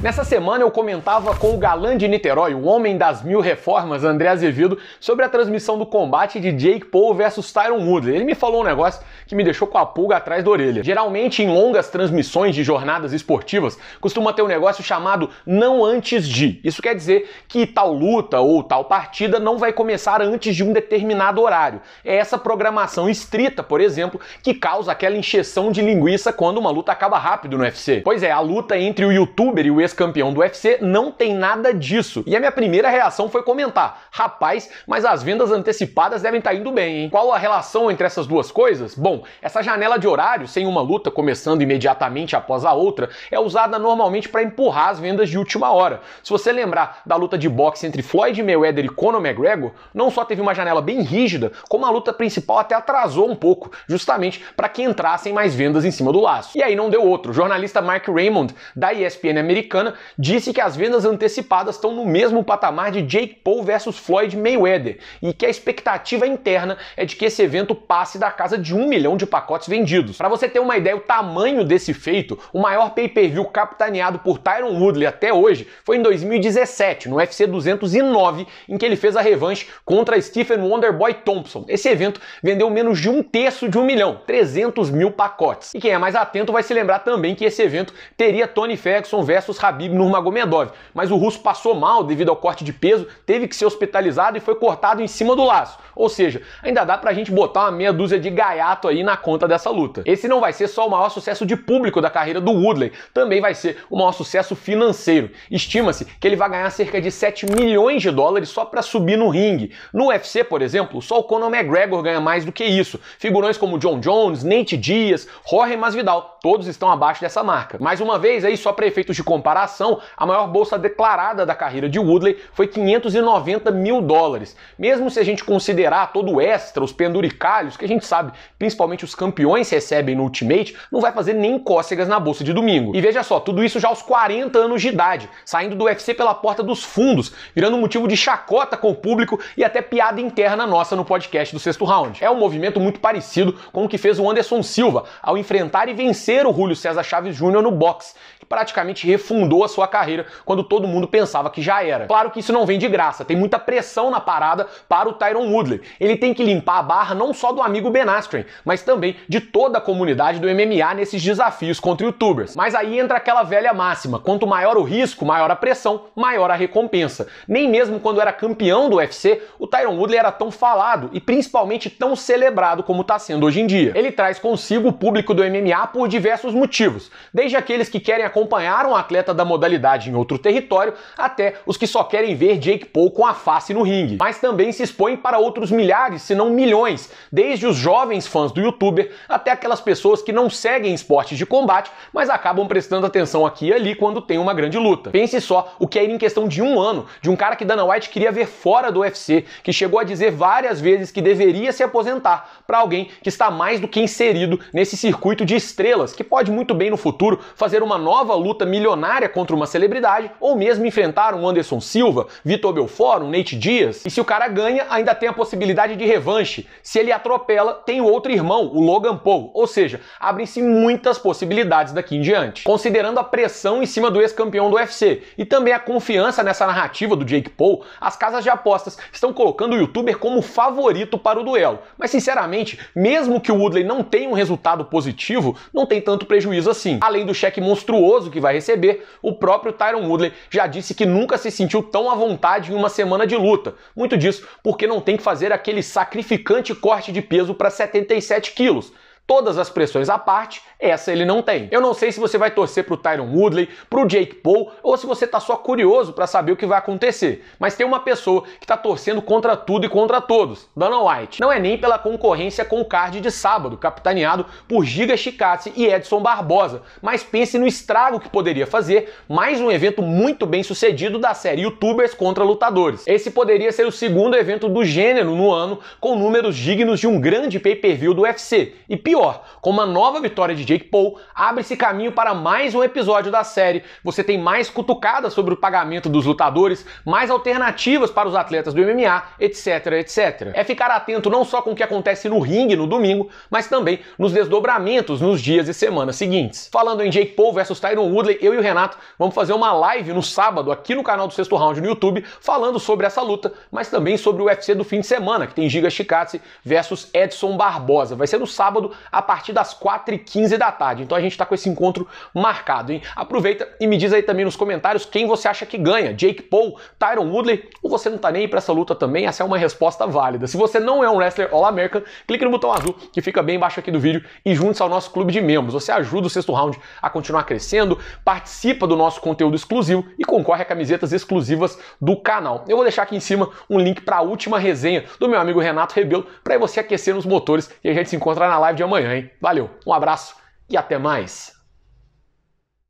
Nessa semana eu comentava com o galã de Niterói, o homem das mil reformas, André Azevedo, sobre a transmissão do combate de Jake Paul versus Tyron Woodley. Ele me falou um negócio que me deixou com a pulga atrás da orelha. Geralmente em longas transmissões de jornadas esportivas, costuma ter um negócio chamado não antes de. Isso quer dizer que tal luta ou tal partida não vai começar antes de um determinado horário. É essa programação estrita, por exemplo, que causa aquela injeção de linguiça quando uma luta acaba rápido no UFC. Pois é, a luta entre o youtuber e o ex-campeão do UFC, não tem nada disso. E a minha primeira reação foi comentar: rapaz, mas as vendas antecipadas devem estar tá indo bem, hein? Qual a relação entre essas duas coisas? Bom, essa janela de horário, sem uma luta começando imediatamente após a outra, é usada normalmente para empurrar as vendas de última hora. Se você lembrar da luta de boxe entre Floyd Mayweather e Conor McGregor, não só teve uma janela bem rígida, como a luta principal até atrasou um pouco, justamente para que entrassem mais vendas em cima do laço. E aí não deu outro. O jornalista Mark Raymond, da ESPN americana, Americana, disse que as vendas antecipadas estão no mesmo patamar de Jake Paul versus Floyd Mayweather e que a expectativa interna é de que esse evento passe da casa de um milhão de pacotes vendidos. Para você ter uma ideia do tamanho desse feito, o maior pay-per-view capitaneado por Tyron Woodley até hoje foi em 2017, no UFC 209, em que ele fez a revanche contra Stephen Wonderboy Thompson. Esse evento vendeu menos de um terço de um milhão, 300 mil pacotes. E quem é mais atento vai se lembrar também que esse evento teria Tony Ferguson versus Habib Nurmagomedov. Mas o russo passou mal devido ao corte de peso, teve que ser hospitalizado e foi cortado em cima do laço. Ou seja, ainda dá pra gente botar uma meia dúzia de gaiato aí na conta dessa luta. Esse não vai ser só o maior sucesso de público da carreira do Woodley, também vai ser o maior sucesso financeiro. Estima-se que ele vai ganhar cerca de 7 milhões de dólares só para subir no ringue. No UFC, por exemplo, só o Conor McGregor ganha mais do que isso. Figurões como John Jones, Nate Diaz, Jorge Masvidal, todos estão abaixo dessa marca. Mais uma vez aí só para efeitos de comparação, a ação, a maior bolsa declarada da carreira de Woodley foi 590 mil dólares. Mesmo se a gente considerar todo o extra, os penduricalhos, que a gente sabe, principalmente os campeões recebem no Ultimate, não vai fazer nem cócegas na bolsa de domingo. E veja só, tudo isso já aos 40 anos de idade, saindo do UFC pela porta dos fundos, virando motivo de chacota com o público e até piada interna nossa no podcast do sexto round. É um movimento muito parecido com o que fez o Anderson Silva ao enfrentar e vencer o Julio César Chaves Júnior no boxe, praticamente refundou a sua carreira quando todo mundo pensava que já era. Claro que isso não vem de graça, tem muita pressão na parada para o Tyron Woodley. Ele tem que limpar a barra não só do amigo Ben Askren, mas também de toda a comunidade do MMA nesses desafios contra youtubers. Mas aí entra aquela velha máxima: quanto maior o risco, maior a pressão, maior a recompensa. Nem mesmo quando era campeão do UFC, o Tyron Woodley era tão falado e principalmente tão celebrado como está sendo hoje em dia. Ele traz consigo o público do MMA por diversos motivos, desde aqueles que querem a acompanhar um atleta da modalidade em outro território, até os que só querem ver Jake Paul com a face no ringue. Mas também se expõe para outros milhares, se não milhões, desde os jovens fãs do youtuber até aquelas pessoas que não seguem esportes de combate, mas acabam prestando atenção aqui e ali quando tem uma grande luta. Pense só o que é ir em questão de um ano de um cara que Dana White queria ver fora do UFC, que chegou a dizer várias vezes que deveria se aposentar, para alguém que está mais do que inserido nesse circuito de estrelas, que pode muito bem no futuro fazer uma nova nova luta milionária contra uma celebridade, ou mesmo enfrentar um Anderson Silva, Vitor Belfort, um Nate Diaz. E se o cara ganha, ainda tem a possibilidade de revanche. Se ele atropela, tem o outro irmão, o Logan Paul. Ou seja, abrem-se muitas possibilidades daqui em diante. Considerando a pressão em cima do ex-campeão do UFC e também a confiança nessa narrativa do Jake Paul, as casas de apostas estão colocando o youtuber como favorito para o duelo. Mas sinceramente, mesmo que o Woodley não tenha um resultado positivo, não tem tanto prejuízo assim. Além do cheque monstruoso generoso que vai receber, o próprio Tyron Woodley já disse que nunca se sentiu tão à vontade em uma semana de luta. Muito disso porque não tem que fazer aquele sacrificante corte de peso para 77 quilos todas as pressões à parte, essa ele não tem. Eu não sei se você vai torcer pro Tyron Woodley, pro Jake Paul ou se você tá só curioso para saber o que vai acontecer, mas tem uma pessoa que tá torcendo contra tudo e contra todos, Dana White. Não é nem pela concorrência com o card de sábado, capitaneado por Giga Chikatse e Edson Barbosa, mas pense no estrago que poderia fazer mais um evento muito bem sucedido da série Youtubers contra lutadores. Esse poderia ser o segundo evento do gênero no ano com números dignos de um grande pay-per-view do UFC. E pior pior, com uma nova vitória de Jake Paul, abre-se caminho para mais um episódio da série. Você tem mais cutucadas sobre o pagamento dos lutadores, mais alternativas para os atletas do MMA, etc, etc. É ficar atento não só com o que acontece no ringue no domingo, mas também nos desdobramentos nos dias e semanas seguintes. Falando em Jake Paul versus Tyron Woodley, eu e o Renato vamos fazer uma live no sábado aqui no canal do Sexto Round no YouTube, falando sobre essa luta, mas também sobre o UFC do fim de semana, que tem Giga Chikatse versus Edson Barbosa. Vai ser no sábado a partir das 4h15 da tarde. Então a gente está com esse encontro marcado, hein? Aproveita e me diz aí também nos comentários quem você acha que ganha: Jake Paul, Tyron Woodley, ou você não tá nem aí essa luta também? Essa é uma resposta válida. Se você não é um wrestler All-American, clique no botão azul que fica bem embaixo aqui do vídeo e junte-se ao nosso clube de membros. Você ajuda o sexto round a continuar crescendo, participa do nosso conteúdo exclusivo e concorre a camisetas exclusivas do canal. Eu vou deixar aqui em cima um link para a última resenha do meu amigo Renato Rebelo para você aquecer nos motores e a gente se encontra na live de amanhã, hein? Valeu, um abraço e até mais!